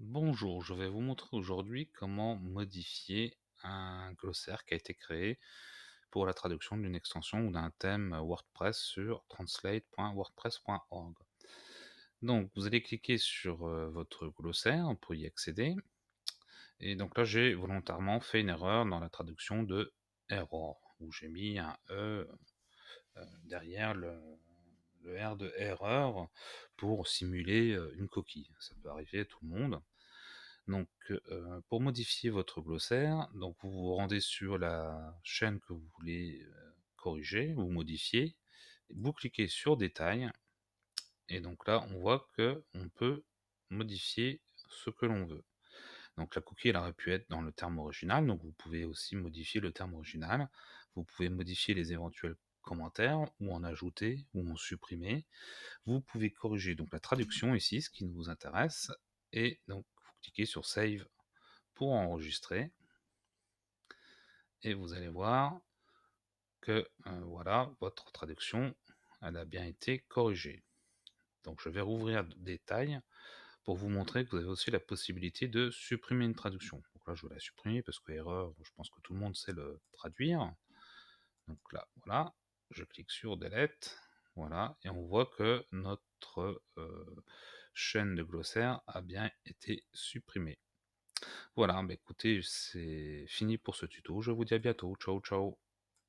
Bonjour, je vais vous montrer aujourd'hui comment modifier un glossaire qui a été créé pour la traduction d'une extension ou d'un thème WordPress sur translate.wordpress.org. Donc vous allez cliquer sur euh, votre glossaire pour y accéder. Et donc là j'ai volontairement fait une erreur dans la traduction de error, où j'ai mis un E euh, derrière le, R de erreur pour simuler une coquille. Ça peut arriver à tout le monde. Donc, pour modifier votre glossaire, donc vous vous rendez sur la chaîne que vous voulez corriger ou modifier. Vous cliquez sur détails Et donc là, on voit que on peut modifier ce que l'on veut. Donc la coquille elle aurait pu être dans le terme original. Donc vous pouvez aussi modifier le terme original. Vous pouvez modifier les éventuels commentaires, ou en ajouter, ou en supprimer. Vous pouvez corriger donc la traduction ici, ce qui nous intéresse. Et donc, vous cliquez sur Save pour enregistrer. Et vous allez voir que euh, voilà, votre traduction, elle a bien été corrigée. Donc, je vais rouvrir détails pour vous montrer que vous avez aussi la possibilité de supprimer une traduction. Donc là, je vais la supprimer parce que erreur, je pense que tout le monde sait le traduire. Donc là, voilà je clique sur Delete. Voilà, et on voit que notre euh, chaîne de glossaire a bien été supprimée. Voilà, bah, écoutez, c'est fini pour ce tuto. Je vous dis à bientôt. Ciao, ciao.